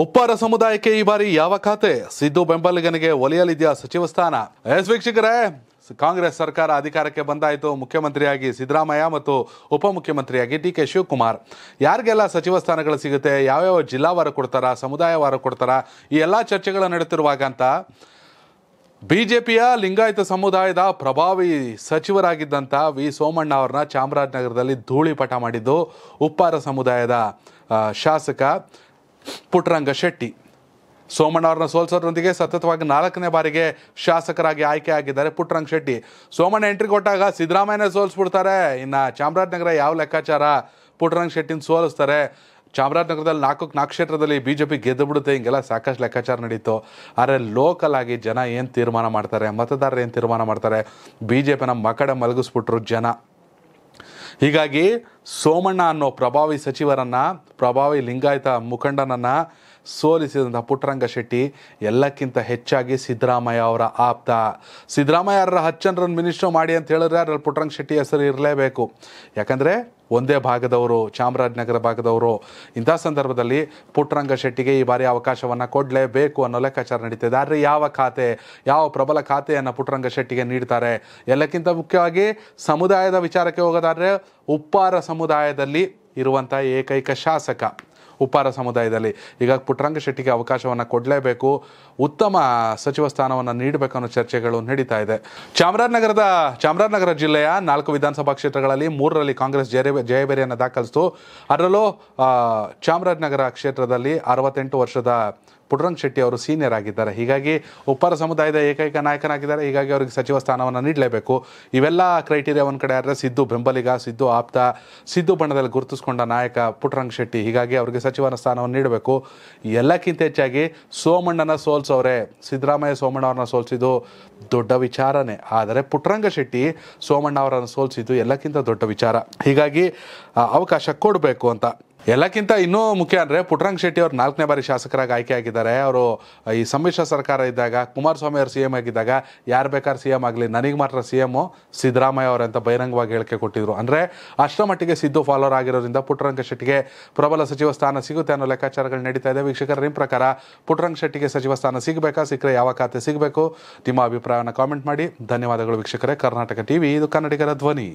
ಉಪ್ಪಾರ ಸಮುದಾಯಕ್ಕೆ ಈ ಬಾರಿ ಯಾವ ಖಾತೆ ಸಿದ್ದು ಬೆಂಬಲಿಗನಿಗೆ ಒಲಿಯಲಿದೆಯಾ ಸಚಿವ ಸ್ಥಾನ ಎಸ್ ವೀಕ್ಷಕರೇ ಕಾಂಗ್ರೆಸ್ ಸರ್ಕಾರ ಅಧಿಕಾರಕ್ಕೆ ಬಂದಾಯಿತು ಮುಖ್ಯಮಂತ್ರಿಯಾಗಿ ಸಿದ್ದರಾಮಯ್ಯ ಮತ್ತು ಉಪಮುಖ್ಯಮಂತ್ರಿಯಾಗಿ ಡಿ ಕೆ ಶಿವಕುಮಾರ್ ಯಾರಿಗೆಲ್ಲ ಸಚಿವ ಸ್ಥಾನಗಳು ಸಿಗುತ್ತೆ ಯಾವ್ಯಾವ ಜಿಲ್ಲಾವಾರ ಕೊಡ್ತಾರ ಸಮುದಾಯವಾರ ಕೊಡ್ತಾರ ಈ ಎಲ್ಲ ಚರ್ಚೆಗಳು ನಡೆಯುತ್ತಿರುವಾಗ ಅಂತ ಬಿಜೆಪಿಯ ಲಿಂಗಾಯತ ಸಮುದಾಯದ ಪ್ರಭಾವಿ ಸಚಿವರಾಗಿದ್ದಂಥ ವಿ ಸೋಮಣ್ಣ ಅವ್ರನ್ನ ಚಾಮರಾಜನಗರದಲ್ಲಿ ಧೂಳಿಪಟ ಮಾಡಿದ್ದು ಉಪ್ಪಾರ ಸಮುದಾಯದ ಶಾಸಕ ಪುಟ್ಟರಂಗ ಶೆಟ್ಟಿ ಸೋಮಣ್ಣವ್ರನ್ನ ಸೋಲ್ಸೋದ್ರೊಂದಿಗೆ ಸತತವಾಗಿ ನಾಲ್ಕನೇ ಬಾರಿಗೆ ಶಾಸಕರಾಗಿ ಆಯ್ಕೆ ಆಗಿದ್ದಾರೆ ಪುಟ್ಟರಂಗ ಶೆಟ್ಟಿ ಸೋಮಣ್ಣ ಎಂಟ್ರಿ ಕೊಟ್ಟಾಗ ಸಿದ್ದರಾಮಯ್ಯನ ಸೋಲಿಸ್ಬಿಡ್ತಾರೆ ಇನ್ನು ಚಾಮರಾಜನಗರ ಯಾವ ಲೆಕ್ಕಾಚಾರ ಪುಟ್ಟರಂಗ ಶೆಟ್ಟಿನ ಸೋಲಿಸ್ತಾರೆ ಚಾಮರಾಜನಗರದಲ್ಲಿ ನಾಲ್ಕು ನಾಲ್ಕು ಕ್ಷೇತ್ರದಲ್ಲಿ ಬಿ ಜೆ ಪಿ ಗೆದ್ದು ಬಿಡುತ್ತೆ ಹಿಂಗೆಲ್ಲ ಸಾಕಷ್ಟು ಲೆಕ್ಕಾಚಾರ ನಡೀತು ಆದರೆ ಲೋಕಲ್ ಆಗಿ ಜನ ಏನು ತೀರ್ಮಾನ ಮಾಡ್ತಾರೆ ಮತದಾರರು ಏನು ತೀರ್ಮಾನ ಮಾಡ್ತಾರೆ ಬಿ ಜೆ ಪಿನ ಮಕಡೆ ಮಲಗಿಸ್ಬಿಟ್ರು ಜನ ಹೀಗಾಗಿ ಸೋಮಣ್ಣ ಅನ್ನೋ ಪ್ರಭಾವಿ ಸಚಿವರನ್ನು ಪ್ರಭಾವಿ ಲಿಂಗಾಯತ ಮುಖಂಡನನ್ನು ಸೋಲಿಸಿದಂಥ ಪುಟ್ಟರಂಗ ಶೆಟ್ಟಿ ಎಲ್ಲಕ್ಕಿಂತ ಹೆಚ್ಚಾಗಿ ಸಿದ್ದರಾಮಯ್ಯ ಅವರ ಆಪ್ತ ಸಿದ್ದರಾಮಯ್ಯ ಅವರ ಹಚ್ಚನರನ್ನು ಮಿನಿಸ್ಟರ್ ಮಾಡಿ ಅಂತ ಹೇಳಿದ್ರೆ ಅದರಲ್ಲಿ ಪುಟ್ಟರಂಗ ಶೆಟ್ಟಿ ಹೆಸರು ಇರಲೇಬೇಕು ಯಾಕಂದರೆ ಒಂದೇ ಭಾಗದವರು ಚಾಮರಾಜನಗರ ಭಾಗದವರು ಇಂಥ ಸಂದರ್ಭದಲ್ಲಿ ಪುಟ್ಟರಂಗ ಶೆಟ್ಟಿಗೆ ಈ ಬಾರಿ ಅವಕಾಶವನ್ನು ಕೊಡಲೇಬೇಕು ಅನ್ನೋ ಲೆಕ್ಕಾಚಾರ ನಡೀತಿದೆ ಆದರೆ ಯಾವ ಖಾತೆ ಯಾವ ಪ್ರಬಲ ಖಾತೆಯನ್ನು ಪುಟ್ಟರಂಗ ಶೆಟ್ಟಿಗೆ ನೀಡ್ತಾರೆ ಎಲ್ಲಕ್ಕಿಂತ ಮುಖ್ಯವಾಗಿ ಸಮುದಾಯದ ವಿಚಾರಕ್ಕೆ ಹೋಗೋದಾದರೆ ಉಪ್ಪಾರ ಸಮುದಾಯದಲ್ಲಿ ಇರುವಂಥ ಏಕೈಕ ಶಾಸಕ ಉಪ್ಪಾರ ಸಮುದಾಯದಲ್ಲಿ ಈಗ ಪುಟ್ಟರಂಗ ಶೆಟ್ಟಿಗೆ ಅವಕಾಶವನ್ನು ಕೊಡಲೇಬೇಕು ಉತ್ತಮ ಸಚಿವ ಸ್ಥಾನವನ್ನು ನೀಡಬೇಕು ಅನ್ನೋ ಚರ್ಚೆಗಳು ನಡೀತಾ ಇದೆ ಚಾಮರಾಜನಗರದ ಚಾಮರಾಜನಗರ ಜಿಲ್ಲೆಯ ನಾಲ್ಕು ವಿಧಾನಸಭಾ ಕ್ಷೇತ್ರಗಳಲ್ಲಿ ಮೂರರಲ್ಲಿ ಕಾಂಗ್ರೆಸ್ ಜಯಬೇರಿಯನ್ನು ದಾಖಲಿಸಿತು ಅದರಲ್ಲೂ ಚಾಮರಾಜನಗರ ಕ್ಷೇತ್ರದಲ್ಲಿ ಅರವತ್ತೆಂಟು ವರ್ಷದ ಪುಟ್ಟರಂಗ ಶೆಟ್ಟಿ ಅವರು ಸೀನಿಯರ್ ಆಗಿದ್ದಾರೆ ಹೀಗಾಗಿ ಉಪ್ಪಾರ ಸಮುದಾಯದ ಏಕೈಕ ನಾಯಕನಾಗಿದ್ದಾರೆ ಹೀಗಾಗಿ ಅವರಿಗೆ ಸಚಿವ ಸ್ಥಾನವನ್ನು ನೀಡಲೇಬೇಕು ಇವೆಲ್ಲ ಕ್ರೈಟೀರಿಯಾ ಒಂದು ಕಡೆ ಆದರೆ ಸಿದ್ದು ಬೆಂಬಲಿಗ ಸಿದ್ದು ಆಪ್ತ ಸಿದ್ದು ಬಣ್ಣದಲ್ಲಿ ಗುರುತಿಸಿಕೊಂಡ ನಾಯಕ ಪುಟ್ಟರಂಗ ಶೆಟ್ಟಿ ಹೀಗಾಗಿ ಅವರಿಗೆ ಸಚಿವನ ಸ್ಥಾನವನ್ನು ನೀಡಬೇಕು ಎಲ್ಲಕ್ಕಿಂತ ಹೆಚ್ಚಾಗಿ ಸೋಮಣ್ಣನ ಸೋಲ್ಸವ್ರೆ ಸಿದ್ದರಾಮಯ್ಯ ಸೋಮಣ್ಣ ಅವ್ರನ್ನ ಸೋಲ್ಸಿದ್ದು ದೊಡ್ಡ ವಿಚಾರನೇ ಆದರೆ ಪುಟ್ಟರಂಗ ಶೆಟ್ಟಿ ಸೋಮಣ್ಣ ಅವರನ್ನು ಸೋಲ್ಸಿದ್ದು ಎಲ್ಲಕ್ಕಿಂತ ದೊಡ್ಡ ವಿಚಾರ ಹೀಗಾಗಿ ಅವಕಾಶ ಕೊಡಬೇಕು ಅಂತ ಎಲ್ಲಕ್ಕಿಂತ ಇನ್ನೂ ಮುಖ್ಯ ಅಂದರೆ ಪುಟ್ಟರಂಗ ಶೆಟ್ಟಿ ಅವರು ನಾಲ್ಕನೇ ಬಾರಿ ಶಾಸಕರಾಗಿ ಆಯ್ಕೆ ಆಗಿದ್ದಾರೆ ಅವರು ಈ ಸಮ್ಮಿಶ್ರ ಸರ್ಕಾರ ಇದ್ದಾಗ ಕುಮಾರಸ್ವಾಮಿ ಅವರು ಸಿ ಎಂ ಆಗಿದ್ದಾಗ ಯಾರು ಬೇಕಾದ್ರೆ ಸಿ ಎಮ್ ಆಗಲಿ ನನಗೆ ಮಾತ್ರ ಸಿ ಎಮ್ಮು ಸಿದ್ದರಾಮಯ್ಯ ಅವರಂತ ಬಹಿರಂಗವಾಗಿ ಹೇಳಿಕೆ ಕೊಟ್ಟಿದ್ರು ಅಂದರೆ ಅಷ್ಟರ ಮಟ್ಟಿಗೆ ಸಿದ್ದು ಫಾಲೋವರ್ ಆಗಿರೋದ್ರಿಂದ ಪುಟ್ಟರಂಗ ಶೆಟ್ಟಿಗೆ ಪ್ರಬಲ ಸಚಿವ ಸ್ಥಾನ ಸಿಗುತ್ತೆ ಅನ್ನೋ ಲೆಕ್ಕಾಚಾರಗಳು ನಡೀತಾ ಇದೆ ವೀಕ್ಷಕರ ನಿಮ್ಮ ಪ್ರಕಾರ ಪುಟ್ಟರಂಗ ಶೆಟ್ಟಿಗೆ ಸಚಿವ ಸ್ಥಾನ ಸಿಗಬೇಕಾ ಸಿಕ್ಕರೆ ಯಾವ ಖಾತೆ ಸಿಗಬೇಕು ನಿಮ್ಮ ಅಭಿಪ್ರಾಯವನ್ನು ಕಾಮೆಂಟ್ ಮಾಡಿ ಧನ್ಯವಾದಗಳು ವೀಕ್ಷಕರೇ ಕರ್ನಾಟಕ ಟಿವಿ ಇದು ಕನ್ನಡಿಗರ ಧ್ವನಿ